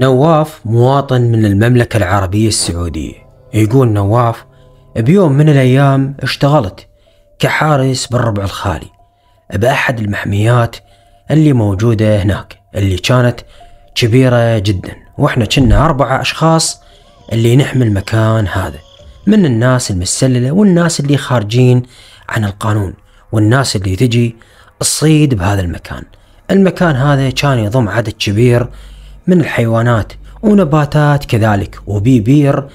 نواف مواطن من المملكة العربية السعودية يقول نواف بيوم من الأيام اشتغلت كحارس بالربع الخالي بأحد المحميات اللي موجودة هناك اللي كانت كبيرة جدا واحنا كنا أربعة أشخاص اللي نحمي المكان هذا من الناس المتسللة والناس اللي خارجين عن القانون والناس اللي تجي الصيد بهذا المكان المكان هذا كان يضم عدد كبير من الحيوانات ونباتات كذلك وبيبير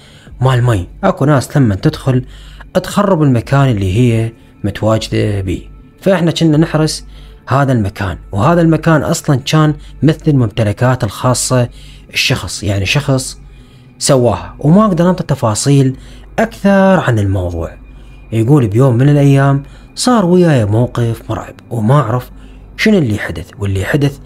مال مي اكو ناس لما تدخل تخرب المكان اللي هي متواجدة بيه فاحنا كنا نحرس هذا المكان وهذا المكان اصلا كان مثل الممتلكات الخاصة الشخص يعني شخص سواها وما اقدر انطي تفاصيل اكثر عن الموضوع يقول بيوم من الايام صار وياي موقف مرعب وما اعرف شنو اللي حدث واللي حدث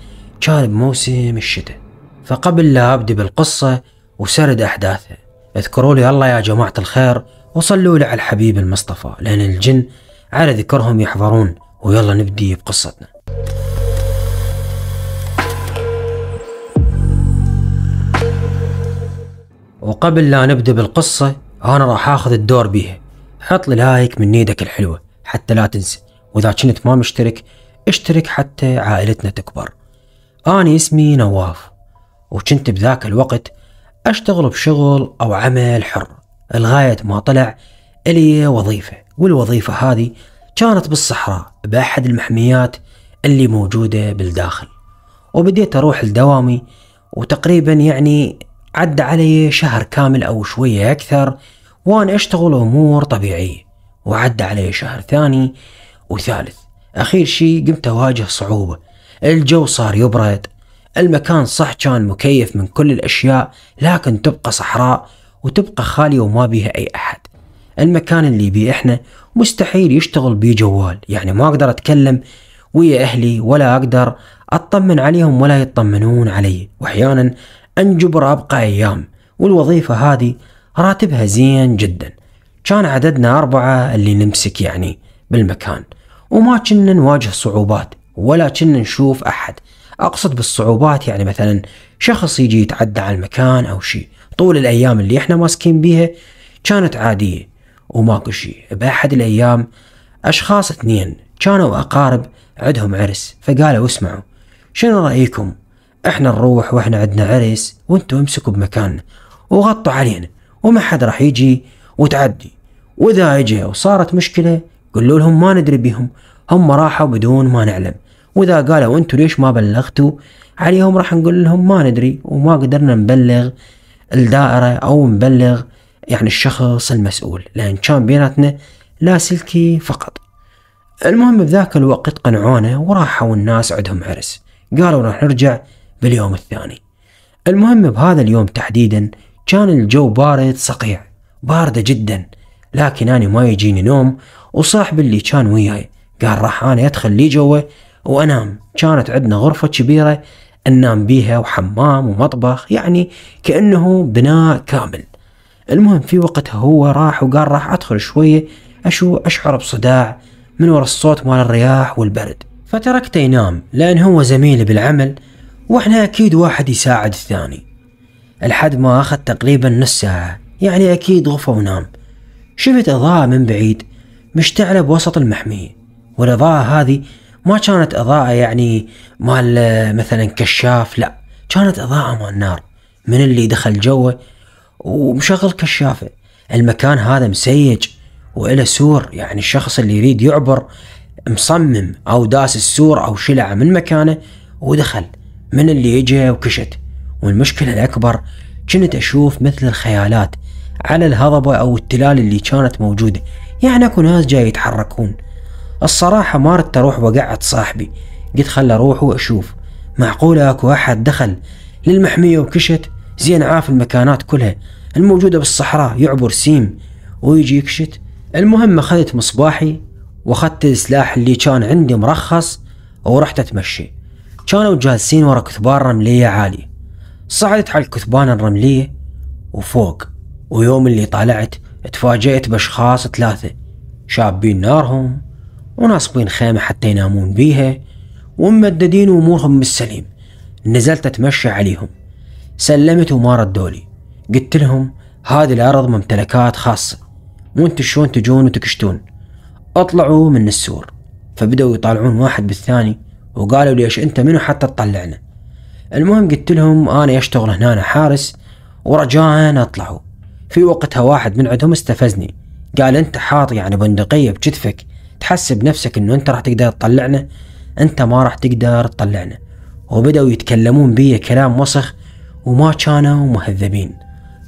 كان بموسم الشتاء فقبل لا أبدي بالقصة وسرد أحداثه اذكروا لي الله يا جماعة الخير وصلوا لي على الحبيب المصطفى لأن الجن على ذكرهم يحضرون ويلا نبدي بقصتنا وقبل لا نبدأ بالقصة أنا راح آخذ الدور بيها حط لي لايك من نيدك الحلوة حتى لا تنسى وإذا كنت ما مشترك اشترك حتى عائلتنا تكبر أنا اسمي نواف وكنت بذاك الوقت أشتغل بشغل أو عمل حر لغاية ما طلع إلي وظيفة والوظيفة هذه كانت بالصحراء بأحد المحميات اللي موجودة بالداخل وبديت أروح لدوامي وتقريبا يعني عدى علي شهر كامل أو شوية أكثر وأنا أشتغل أمور طبيعية وعدى علي شهر ثاني وثالث أخير شي قمت أواجه صعوبة الجو صار يبرد المكان صح كان مكيف من كل الأشياء لكن تبقى صحراء وتبقى خالية وما بيها أي أحد المكان اللي بيه إحنا مستحيل يشتغل بيه جوال يعني ما أقدر أتكلم ويا أهلي ولا أقدر أطمن عليهم ولا يطمنون علي وأحيانا أنجبر أبقى أيام والوظيفة هذه راتبها زين جدا كان عددنا أربعة اللي نمسك يعني بالمكان وما كنا نواجه صعوبات ولا كنا نشوف أحد أقصد بالصعوبات يعني مثلا شخص يجي يتعدى على المكان أو شيء طول الأيام اللي إحنا ماسكين بيها كانت عادية وماكو شيء بأحد الأيام أشخاص اثنين كانوا أقارب عندهم عرس فقالوا اسمعوا شنو رأيكم احنا نروح واحنا عندنا عرس وانتم امسكوا بمكاننا وغطوا علينا وما حد راح يجي وتعدي واذا اجى وصارت مشكله قولوا لهم ما ندري بهم هم راحوا بدون ما نعلم واذا قالوا أنتوا ليش ما بلغتوا عليهم راح نقول لهم ما ندري وما قدرنا نبلغ الدائره او نبلغ يعني الشخص المسؤول لان كان بيناتنا لاسلكي فقط المهم بذاك الوقت قنعونا وراحوا الناس عندهم عرس قالوا راح نرجع باليوم الثاني المهم بهذا اليوم تحديدا كان الجو بارد صقيع باردة جدا لكن أنا ما يجيني نوم وصاحبي اللي كان وياي قال راح أنا أدخل لي جوه وأنام كانت عندنا غرفة كبيرة أنام بيها وحمام ومطبخ يعني كأنه بناء كامل المهم في وقتها هو راح وقال راح أدخل شوية أشو أشعر بصداع من ورا الصوت مال الرياح والبرد فتركته ينام لأن هو زميلي بالعمل وإحنا أكيد واحد يساعد الثاني لحد ما أخذ تقريبا نص ساعة يعني أكيد غفى ونام شفت إضاءة من بعيد مشتعلة بوسط المحمية والإضاءة هذه ما كانت اضاءه يعني مال مثلا كشاف لا كانت اضاءه مال نار من اللي دخل جوه ومشغل كشافه المكان هذا مسيج وإله سور يعني الشخص اللي يريد يعبر مصمم او داس السور او شلعه من مكانه ودخل من اللي إجا وكشت والمشكله الاكبر كنت اشوف مثل الخيالات على الهضبه او التلال اللي كانت موجوده يعني اكو ناس جاي يتحركون الصراحة ما ردت أروح وقعد صاحبي قلت خل أروح وأشوف معقولة أكو أحد دخل للمحمية وكشت زين عاف المكانات كلها الموجودة بالصحراء يعبر سيم ويجي يكشت المهم أخذت مصباحي وأخذت السلاح اللي كان عندي مرخص ورحت أتمشي كانوا جالسين ورا كثبان رملية عالية صعدت على الكثبان الرملية وفوق ويوم اللي طالعت تفاجأت بأشخاص ثلاثة شابين نارهم وناصبين خيمة حتى ينامون بيها وممددين أمورهم بالسليم نزلت أتمشى عليهم سلمت وما ردوا لي قلت لهم هذه الأرض ممتلكات خاصة وانت شلون تجون وتكشتون اطلعوا من السور فبدأوا يطالعون واحد بالثاني وقالوا ليش انت منو حتى تطلعنا المهم قلت لهم انا اشتغل هنا أنا حارس ورجاء اطلعوا في وقتها واحد من عندهم استفزني قال انت حاط يعني بندقية بكتفك تحسب نفسك انه انت راح تقدر تطلعنا انت ما راح تقدر تطلعنا وبدأوا يتكلمون بي كلام وسخ وما كانوا مهذبين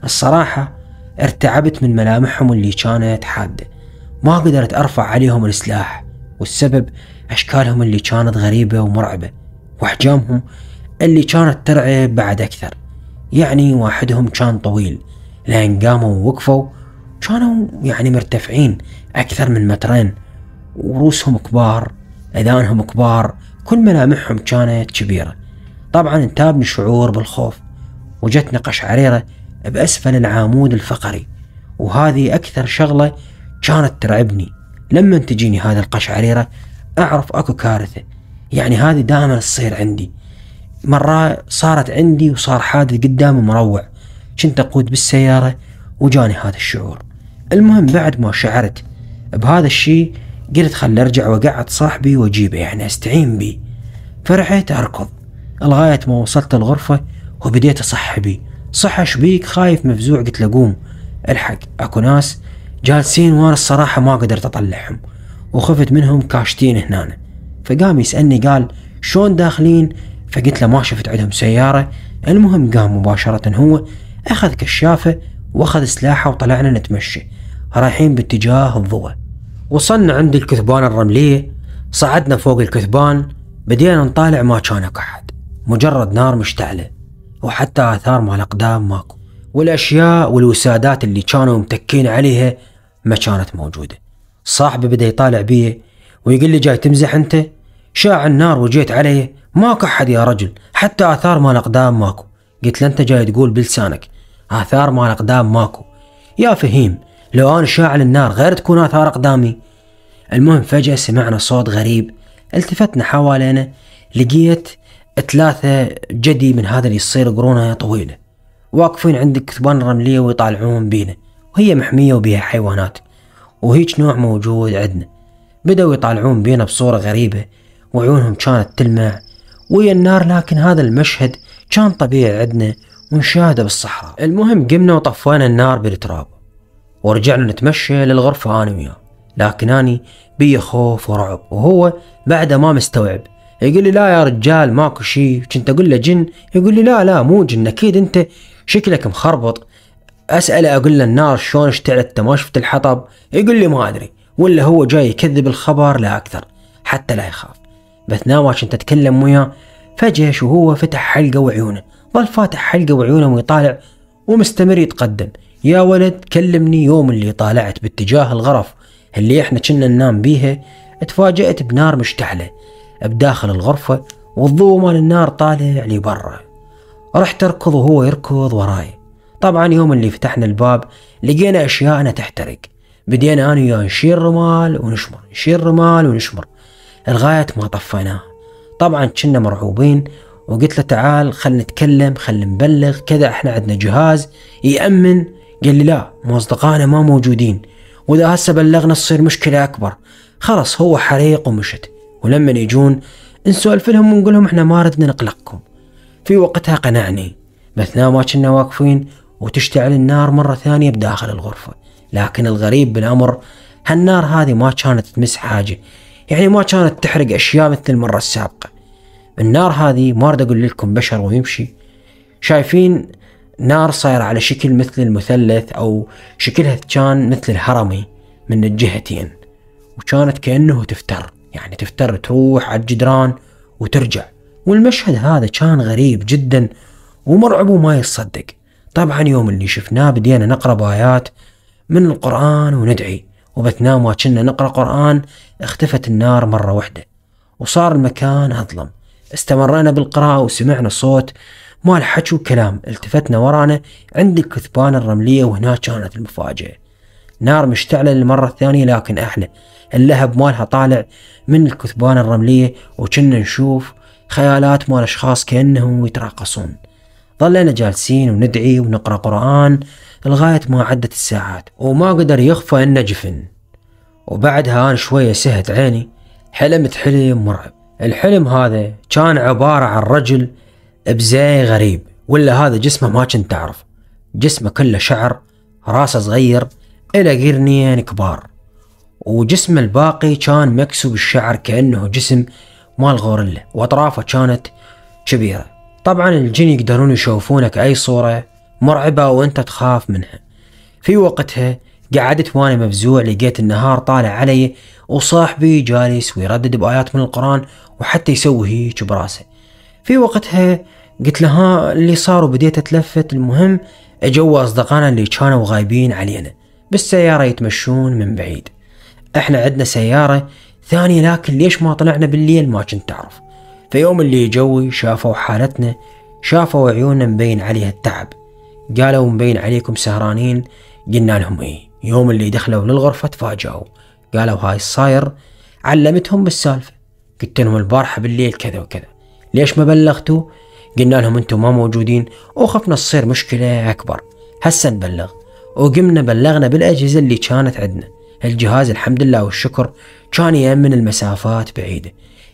الصراحة ارتعبت من ملامحهم اللي كانت حادة ما قدرت أرفع عليهم السلاح والسبب أشكالهم اللي كانت غريبة ومرعبة وأحجامهم اللي كانت ترعب بعد أكثر يعني واحدهم كان طويل لأن قاموا ووقفوا كانوا يعني مرتفعين أكثر من مترين ورؤوسهم كبار أذانهم كبار كل ملامحهم كانت كبيرة طبعا انتابني شعور بالخوف وجتني قشعريرة بأسفل العامود الفقري وهذه أكثر شغلة كانت ترعبني لما تجيني هذه القشعريرة أعرف أكو كارثة يعني هذه دائما تصير عندي مرة صارت عندي وصار حادث قدامي مروع كنت أقود بالسيارة وجاني هذا الشعور المهم بعد ما شعرت بهذا الشيء قلت خل ارجع وقعد صاحبي واجيبه يعني استعين بي فرحت اركض لغاية ما وصلت الغرفة وبديت اصحبي بي صح شبيك خايف مفزوع قلت له قوم الحق اكو ناس جالسين وانا الصراحة ما قدرت اطلعهم وخفت منهم كاشتين هنا فقام يسألني قال شلون داخلين فقلت له ما شفت عندهم سيارة المهم قام مباشرة هو أخذ كشافة وأخذ سلاحه وطلعنا نتمشى رايحين باتجاه الضوء وصلنا عند الكثبان الرملية صعدنا فوق الكثبان بدينا نطالع ما كانك أحد مجرد نار مشتعلة وحتى آثار مال أقدام ماكو والأشياء والوسادات اللي كانوا متكين عليها ما كانت موجودة صاحبي بدأ يطالع بيه ويقول لي جاي تمزح أنت شاع النار وجيت عليه ماكو أحد يا رجل حتى آثار مال أقدام ماكو قلت له أنت جاي تقول بلسانك آثار مال أقدام ماكو يا فهيم لو أنا شاعل النار غير تكون آثار أقدامي المهم فجأة سمعنا صوت غريب التفتنا حوالينا لقيت ثلاثة جدي من هذا اللي يصير قرونها طويلة واقفين عند كثبان رملية ويطالعون بينا وهي محمية وبيها حيوانات وهيج نوع موجود عندنا بدأوا يطالعون بينا بصورة غريبة وعيونهم كانت تلمع ويا النار لكن هذا المشهد كان طبيعي عندنا ونشاهده بالصحراء المهم قمنا وطفينا النار بالتراب ورجعنا نتمشى للغرفة أنا وياه لكن أني بي خوف ورعب وهو بعده ما مستوعب يقول لي لا يا رجال ماكو شيء كنت أقول له جن يقول لي لا لا مو جن أكيد أنت شكلك مخربط أسأله أقول له النار شلون اشتعلت أنت ما شفت الحطب يقول لي ما أدري ولا هو جاي يكذب الخبر لا أكثر حتى لا يخاف بثناء ما كنت أتكلم وياه فجأة شو هو فتح حلقة وعيونه ظل فاتح حلقة وعيونه ويطالع ومستمر يتقدم يا ولد كلمني يوم اللي طالعت باتجاه الغرف اللي احنا كنا ننام بيها اتفاجأت بنار مشتعلة بداخل الغرفة والضوء مال النار طالع لبرا رحت اركض وهو يركض وراي طبعا يوم اللي فتحنا الباب لقينا اشياءنا تحترق بدينا انا وياه نشيل رمال ونشمر نشيل رمال ونشمر لغاية ما طفيناه طبعا كنا مرعوبين وقلت له تعال خل نتكلم خل نبلغ كذا احنا عندنا جهاز يأمن قال لي لا مو أصدقائنا ما موجودين وإذا هسه بلغنا تصير مشكلة أكبر خلص هو حريق ومشت ولما يجون نسولف لهم ونقول لهم احنا ما ردنا نقلقكم في وقتها قنعني باثناء ما كنا واقفين وتشتعل النار مرة ثانية بداخل الغرفة لكن الغريب بالأمر هالنار هذه ما كانت تمس حاجة يعني ما كانت تحرق أشياء مثل المرة السابقة النار هذه ما أريد أقول لكم بشر ويمشي شايفين نار صايرة على شكل مثل المثلث أو شكلها كان مثل الهرمي من الجهتين وكانت كأنه تفتر يعني تفتر تروح على الجدران وترجع والمشهد هذا كان غريب جدا ومرعب وما يصدق طبعا يوم اللي شفناه بدينا نقرأ بايات من القرآن وندعي وبثناء ما كنا نقرأ قرآن اختفت النار مرة واحدة وصار المكان أظلم استمرينا بالقراءة وسمعنا صوت ما الحكي وكلام التفتنا ورانا عند الكثبان الرملية وهناك كانت المفاجأة نار مشتعلة للمرة الثانية لكن أحلى اللهب مالها طالع من الكثبان الرملية وكنا نشوف خيالات مال أشخاص كأنهم يتراقصون ظلنا جالسين وندعي ونقرأ قرآن لغاية ما عدت الساعات وما قدر يخفى إنه جفن وبعدها أنا شوية سهت عيني حلمت حلم مرعب الحلم هذا كان عبارة عن رجل بزي غريب ولا هذا جسمه ما كنت تعرف جسمه كله شعر راسه صغير إلى قرنين كبار وجسمه الباقي كان مكسو بالشعر كأنه جسم مال غوريلا وأطرافه كانت كبيرة طبعا الجن يقدرون يشوفونك أي صورة مرعبة وأنت تخاف منها في وقتها قعدت وأنا مفزوع لقيت النهار طالع علي وصاحبي جالس ويردد بآيات من القرآن وحتى يسوي هيج براسه في وقتها قلت لها اللي صار وبديت اتلفت المهم اجوا اصدقائنا اللي كانوا غايبين علينا بالسيارة يتمشون من بعيد احنا عندنا سيارة ثانية لكن ليش ما طلعنا بالليل ما كنت اعرف فيوم اللي جوي شافوا حالتنا شافوا عيوننا مبين عليها التعب قالوا مبين عليكم سهرانين قلنا لهم ايه يوم اللي دخلوا للغرفة تفاجئوا قالوا هاي الصاير علمتهم بالسالفة قلت لهم البارحة بالليل كذا وكذا ليش ما بلغتوا؟ قلنا لهم انتم ما موجودين وخفنا تصير مشكلة أكبر هسا نبلغ وقمنا بلغنا بالأجهزة اللي كانت عندنا الجهاز الحمد لله والشكر كان يأمن المسافات بعيدة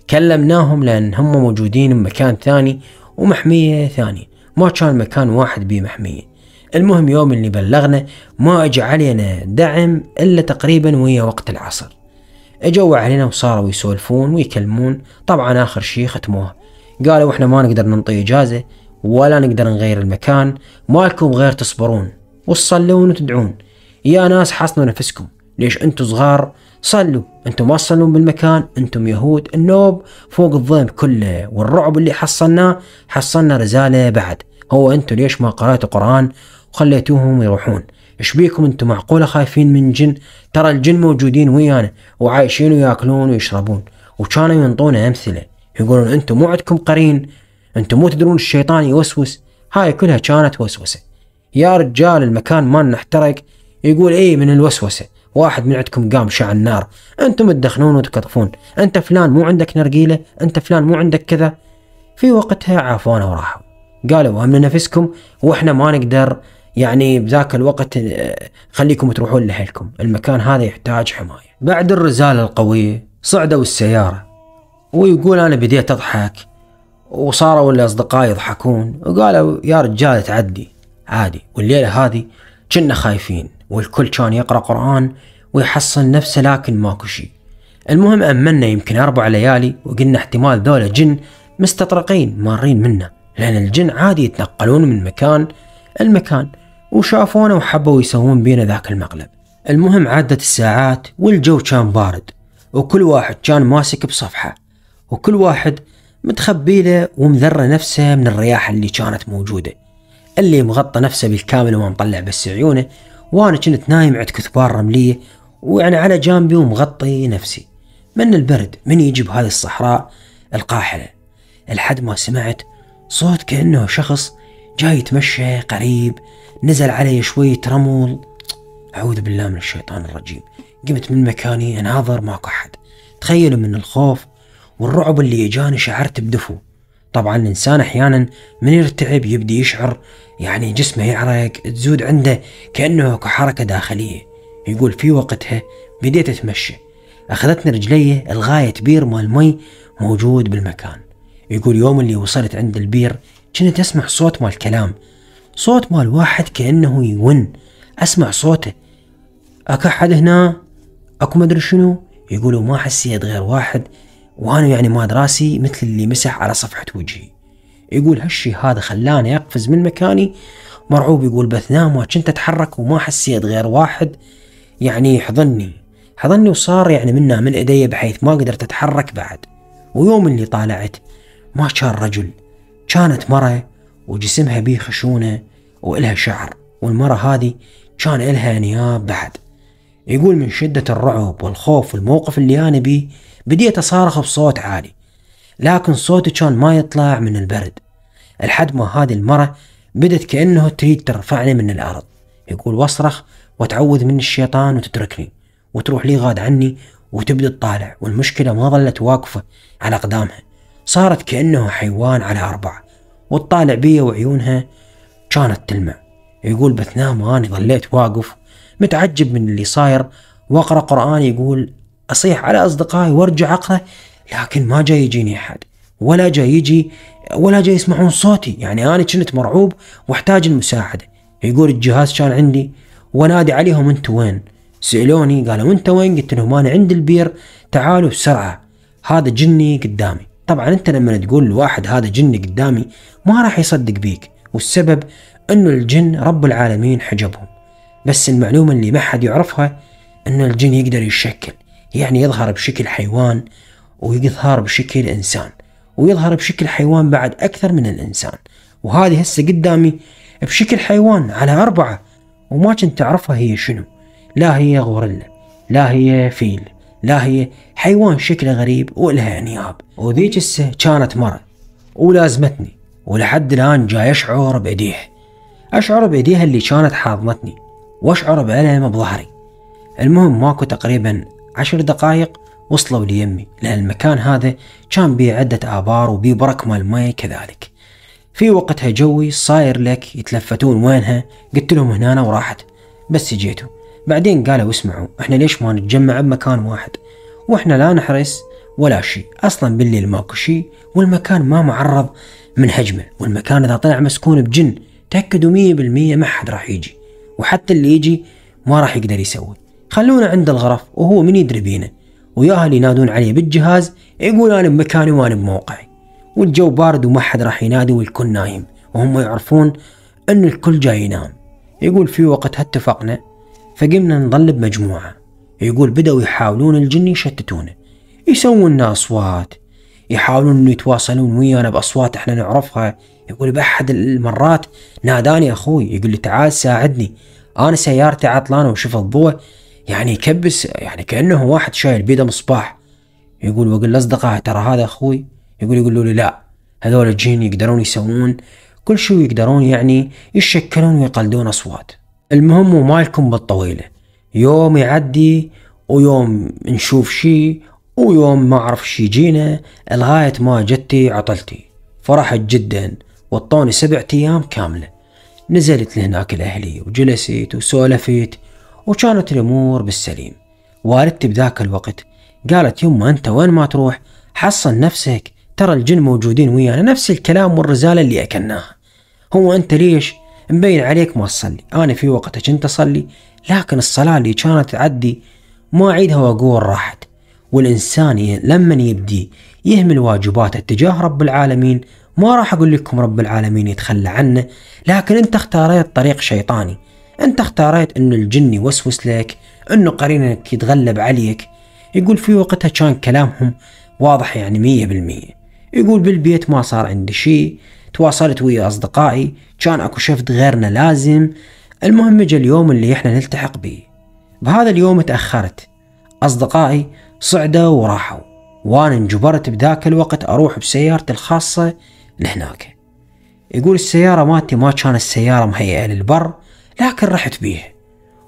كلمناهم لأن هم موجودين بمكان ثاني ومحمية ثانية ما كان مكان واحد بيه محمية المهم يوم اللي بلغنا ما اجى علينا دعم الا تقريبا ويا وقت العصر اجوا علينا وصاروا يسولفون ويكلمون طبعا اخر شيء ختموها قالوا احنا ما نقدر ننطي اجازه ولا نقدر نغير المكان مالكم غير تصبرون وتصلون وتدعون يا ناس حصنوا نفسكم ليش انتم صغار صلوا انتم ما تصلون بالمكان انتم يهود النوب فوق الضيم كله والرعب اللي حصلناه حصلنا رساله بعد هو انتم ليش ما قرأتوا قرآن وخليتوهم يروحون ايش بيكم انتم معقوله خايفين من جن ترى الجن موجودين ويانا وعايشين وياكلون ويشربون وكانوا ينطونا امثله يقولون انتم مو عندكم قرين انتم مو تدرون الشيطان يوسوس هاي كلها كانت وسوسه يا رجال المكان مالنا احترق يقول ايه من الوسوسه واحد من عندكم قام شع النار انتم تدخنون وتكطفون انت فلان مو عندك نرجيله انت فلان مو عندك كذا في وقتها عافونا وراحوا قالوا امنوا نفسكم واحنا ما نقدر يعني بذاك الوقت آه، خليكم تروحون لحيلكم المكان هذا يحتاج حمايه بعد الرساله القويه صعدوا السياره ويقول أنا بديت أضحك وصاروا اللي أصدقائي يضحكون وقالوا يا رجال تعدي عادي والليلة هذه كنا خايفين والكل كان يقرأ قرآن ويحصن نفسه لكن ماكو شيء المهم أمنا يمكن أربع ليالي وقلنا احتمال ذولا جن مستطرقين مارين منا لأن الجن عادي يتنقلون من مكان المكان وشافونا وحبوا يسوون بينا ذاك المقلب المهم عدت الساعات والجو كان بارد وكل واحد كان ماسك بصفحة وكل واحد متخبي له ومذرة نفسه من الرياح اللي كانت موجودة اللي مغطى نفسه بالكامل وما مطلع بس عيونه وانا كنت نايم عند كثبان رملية ويعني على جانبي ومغطي نفسي من البرد من يجي بهذه الصحراء القاحلة لحد ما سمعت صوت كأنه شخص جاي يتمشى قريب نزل علي شوية رمل أعوذ بالله من الشيطان الرجيم قمت من مكاني أناظر ماكو أحد تخيلوا من الخوف والرعب اللي اجاني شعرت بدفو طبعا الانسان احيانا من يرتعب يبدي يشعر يعني جسمه يعرق تزود عنده كانه اكو حركه داخليه يقول في وقتها بديت اتمشى اخذتني رجلي لغايه بير مال مي موجود بالمكان يقول يوم اللي وصلت عند البير كنت اسمع صوت مال كلام صوت مال واحد كانه يون اسمع صوته اكو احد هنا اكو مدري شنو يقولوا ما حسيت غير واحد وأنا يعني ما راسي مثل اللي مسح على صفحة وجهي يقول هالشي هذا خلاني أقفز من مكاني مرعوب يقول بثنام وكنت أتحرك وما حسيت غير واحد يعني يحضني حضني وصار يعني منه من ايدي بحيث ما قدرت اتحرك بعد ويوم اللي طالعت ما كان رجل كانت مرة وجسمها بيه خشونة وإلها شعر والمرة هذه كان إلها نياب بعد يقول من شدة الرعب والخوف والموقف اللي أنا بيه بديت أصارخ بصوت عالي لكن صوتي كان ما يطلع من البرد لحد ما هذه المرة بدت كأنه تريد ترفعني من الأرض يقول واصرخ وتعوذ من الشيطان وتتركني وتروح لي غاد عني وتبدأ تطالع والمشكلة ما ظلت واقفة على أقدامها صارت كأنه حيوان على أربعة وتطالع بي وعيونها كانت تلمع يقول بثناء ما أنا ظليت واقف متعجب من اللي صاير وأقرأ قرآن يقول اصيح على اصدقائي وارجع اقرا لكن ما جاي يجيني احد ولا جاي يجي ولا جاي يسمعون صوتي يعني انا كنت مرعوب واحتاج المساعده يقول الجهاز كان عندي ونادي عليهم انتم وين سالوني قالوا انت وين قلت لهم انا عند البير تعالوا بسرعه هذا جني قدامي طبعا انت لما تقول لواحد هذا جني قدامي ما راح يصدق بيك والسبب انه الجن رب العالمين حجبهم بس المعلومه اللي ما حد يعرفها انه الجن يقدر يشكل يعني يظهر بشكل حيوان ويظهر بشكل إنسان ويظهر بشكل حيوان بعد أكثر من الإنسان وهذه هسه قدامي بشكل حيوان على أربعة وما كنت أعرفها هي شنو لا هي غوريلا لا هي فيل لا هي حيوان شكله غريب ولها انياب وذيك السه كانت مرة ولازمتني ولحد الآن جاي أشعر بأيديها أشعر بأيديها اللي كانت حاضنتني وأشعر بألم بظهري المهم ماكو تقريبا عشر دقايق وصلوا ليمي لأن المكان هذا كان بيه عدة آبار وبيه برك مال ماي كذلك في وقتها جوي صاير لك يتلفتون وينها قلت لهم هنا أنا وراحت بس جيتوا بعدين قالوا اسمعوا احنا ليش ما نتجمع بمكان واحد واحنا لا نحرس ولا شيء اصلا بالليل ماكو شيء والمكان ما معرض من هجمه والمكان اذا طلع مسكون بجن تاكدوا 100% ما حد راح يجي وحتى اللي يجي ما راح يقدر يسوي خلونا عند الغرف وهو من يدري بينا وياهل ينادون عليه بالجهاز يقول انا بمكاني وانا بموقعي والجو بارد وما حد راح ينادي والكل نايم وهم يعرفون ان الكل جاي ينام يقول في وقتها اتفقنا فقمنا نظل بمجموعة يقول بدأوا يحاولون الجن يشتتونه يسوون لنا أصوات يحاولون انه يتواصلون ويانا باصوات احنا نعرفها يقول باحد المرات ناداني اخوي يقول لي تعال ساعدني انا سيارتي عطلانه وشفت ضوء يعني يكبس يعني كانه واحد شايل بيده مصباح يقول وقل لاصدقائه ترى هذا اخوي يقول يقولوا لي لا هذول الجين يقدرون يسوون كل شيء يقدرون يعني يشكلون ويقلدون اصوات المهم وما لكم بالطويله يوم يعدي ويوم نشوف شيء ويوم ما اعرف شي جينا لغاية ما جتي عطلتي فرحت جدا وطوني سبعة ايام كاملة نزلت لهناك الاهلي وجلست وسولفت وكانت الأمور بالسليم والدتي بذاك الوقت قالت يما أنت وين ما تروح حصن نفسك ترى الجن موجودين ويانا نفس الكلام والرزالة اللي أكلناها هو أنت ليش مبين عليك ما تصلي أنا في وقتك أنت أصلي لكن الصلاة اللي كانت تعدي ما أعيدها وأقول راحت والإنسان لما يبدي يهمل واجباته تجاه رب العالمين ما راح أقول لكم رب العالمين يتخلى عنه لكن أنت اختاريت طريق شيطاني أنت اختاريت أنه الجن يوسوس لك أنه قرينك يتغلب عليك يقول في وقتها كان كلامهم واضح يعني مية بالمية يقول بالبيت ما صار عندي شيء تواصلت ويا أصدقائي كان أكو شفت غيرنا لازم المهم اجى اليوم اللي إحنا نلتحق به بهذا اليوم تأخرت أصدقائي صعدوا وراحوا وأنا انجبرت بذاك الوقت أروح بسيارتي الخاصة لهناك يقول السيارة مالتي ما كانت السيارة مهيئة للبر لكن رحت بيه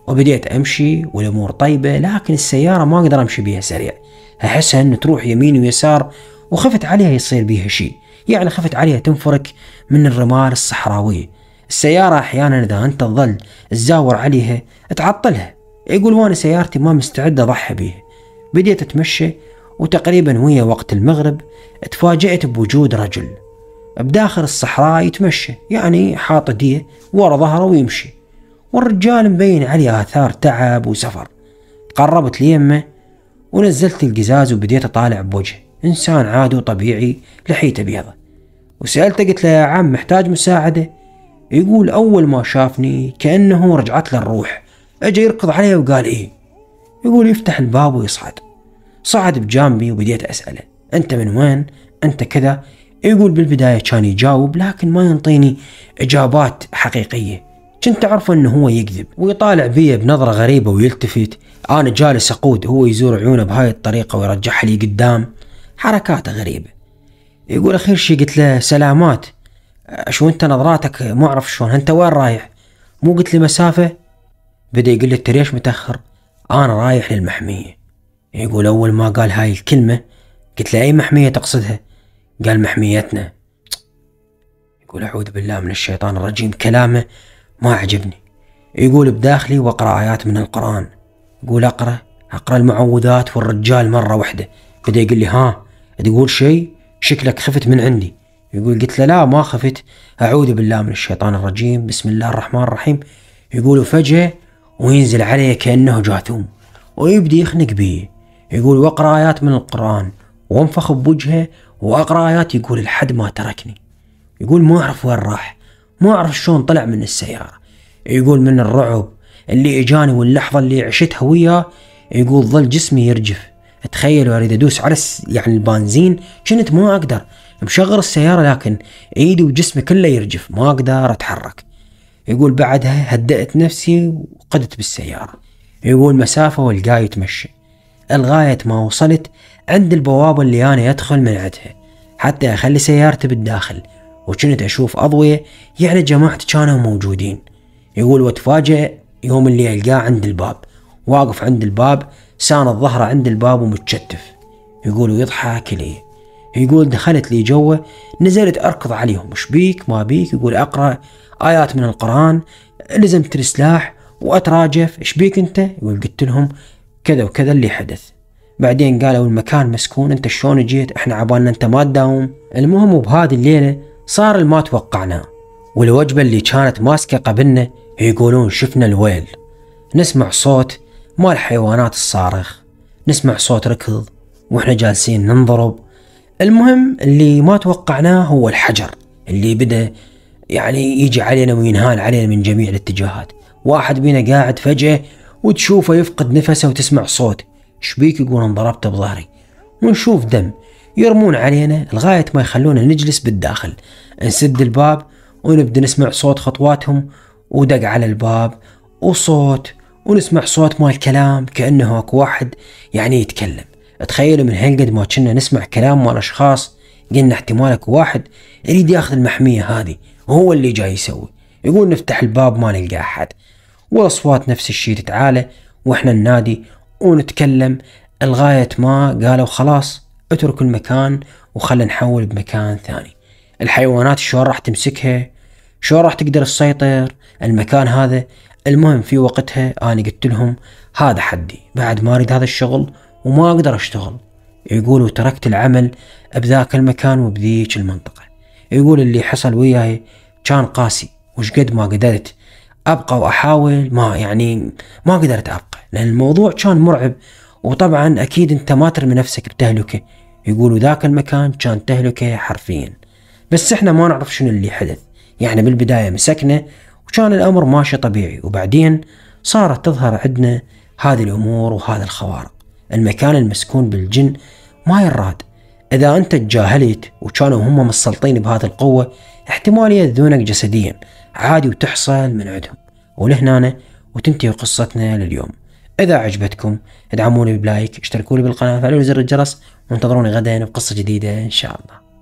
وبديت أمشي والأمور طيبة لكن السيارة ما أقدر أمشي بيها سريع أحسها أن تروح يمين ويسار وخفت عليها يصير بيها شيء يعني خفت عليها تنفرك من الرمال الصحراوي السيارة أحيانا إذا أنت تظل تزاور عليها تعطلها يقول وأنا سيارتي ما مستعدة أضحي بيها بديت أتمشى وتقريبا ويا وقت المغرب تفاجأت بوجود رجل بداخل الصحراء يتمشى يعني حاط ديه ورا ظهره ويمشي والرجال مبين عليه آثار تعب وسفر قربت ليمه ونزلت القزاز وبديت أطالع بوجهه إنسان عادي وطبيعي لحيته بيضة وسألته قلت له يا عم محتاج مساعدة يقول أول ما شافني كأنه رجعت له الروح أجا يركض علي وقال إيه يقول يفتح الباب ويصعد صعد بجانبي وبديت أسأله أنت من وين أنت كذا يقول بالبداية كان يجاوب لكن ما ينطيني إجابات حقيقية كنت أعرف انه هو يكذب ويطالع بي بنظرة غريبة ويلتفت انا جالس اقود هو يزور عيونه بهاي الطريقة ويرجعها لي قدام حركاته غريبة يقول اخير شي قلت له سلامات أه، شو انت نظراتك مو اعرف شلون انت وين رايح مو قلت لي مسافة بدا يقول لي انت ليش متأخر انا رايح للمحمية يقول اول ما قال هاي الكلمة قلت له اي محمية تقصدها قال محميتنا يقول اعوذ بالله من الشيطان الرجيم كلامه ما عجبني يقول بداخلي واقرا ايات من القران يقول اقرا اقرا المعوذات والرجال مره واحده بدا يقول لي ها تقول شيء شكلك خفت من عندي يقول قلت له لا ما خفت اعوذ بالله من الشيطان الرجيم بسم الله الرحمن الرحيم يقول فجاه وينزل علي كانه جاثوم ويبدي يخنق بي يقول واقرا ايات من القران وانفخ بوجهه واقرا ايات يقول لحد ما تركني يقول ما اعرف وين راح ما أعرف شلون طلع من السيارة يقول من الرعب اللي إجاني واللحظة اللي عشتها وياه يقول ظل جسمي يرجف تخيل أريد أدوس على يعني البنزين كنت ما أقدر مشغل السيارة لكن إيدي وجسمي كله يرجف ما أقدر أتحرك يقول بعدها هدأت نفسي وقدت بالسيارة يقول مسافة والقاي يتمشى لغاية ما وصلت عند البوابة اللي أنا أدخل من عندها حتى أخلي سيارتي بالداخل وكنت أشوف أضوية يعني جماعتي كانوا موجودين يقول وتفاجئ يوم اللي ألقاه عند الباب واقف عند الباب ساند ظهره عند الباب ومتشتف يقول ويضحك لي يقول دخلت لي جوا نزلت أركض عليهم شبيك بيك ما بيك يقول أقرأ آيات من القرآن لزمت السلاح وأتراجف إيش بيك أنت يقول قلت لهم كذا وكذا اللي حدث بعدين قالوا المكان مسكون انت شلون جيت احنا عبالنا انت ما تداوم المهم وبهذه الليله صار الما توقعناه والوجبة اللي كانت ماسكة قبلنا يقولون شفنا الويل نسمع صوت مال الحيوانات الصارخ نسمع صوت ركض واحنا جالسين ننضرب المهم اللي ما توقعناه هو الحجر اللي بدا يعني يجي علينا وينهال علينا من جميع الاتجاهات واحد بينا قاعد فجأة وتشوفه يفقد نفسه وتسمع صوت شبيك يقول انضربته بظهري ونشوف دم يرمون علينا لغاية ما يخلونا نجلس بالداخل نسد الباب ونبدأ نسمع صوت خطواتهم ودق على الباب وصوت ونسمع صوت مال كلام كأنه اكو واحد يعني يتكلم تخيلوا من هالقد ما كنا نسمع كلام مال أشخاص قلنا احتمال اكو واحد يريد ياخذ المحمية هذه وهو اللي جاي يسوي يقول نفتح الباب ما نلقى أحد والأصوات نفس الشيء تتعالى وإحنا ننادي ونتكلم لغاية ما قالوا خلاص اترك المكان وخلى نحول بمكان ثاني الحيوانات شلون راح تمسكها شلون راح تقدر تسيطر المكان هذا المهم في وقتها انا قلت لهم هذا حدي بعد ما اريد هذا الشغل وما اقدر اشتغل يقولوا تركت العمل بذاك المكان وبذيك المنطقة يقول اللي حصل وياي كان قاسي وش قد ما قدرت ابقى واحاول ما يعني ما قدرت ابقى لان الموضوع كان مرعب وطبعا أكيد أنت ما ترمي نفسك بتهلكة يقولوا ذاك المكان كان تهلكة حرفيا بس إحنا ما نعرف شنو اللي حدث يعني بالبداية مسكنا وكان الأمر ماشي طبيعي وبعدين صارت تظهر عندنا هذه الأمور وهذا الخوارق المكان المسكون بالجن ما يراد إذا أنت تجاهلت وكانوا هم مسلطين بهذه القوة احتمال يأذونك جسديا عادي وتحصل من عندهم ولهنا وتنتهي قصتنا لليوم إذا عجبتكم ادعموني بلايك اشتركوا لي بالقناة فعلوا زر الجرس وانتظروني غدا بقصة جديدة إن شاء الله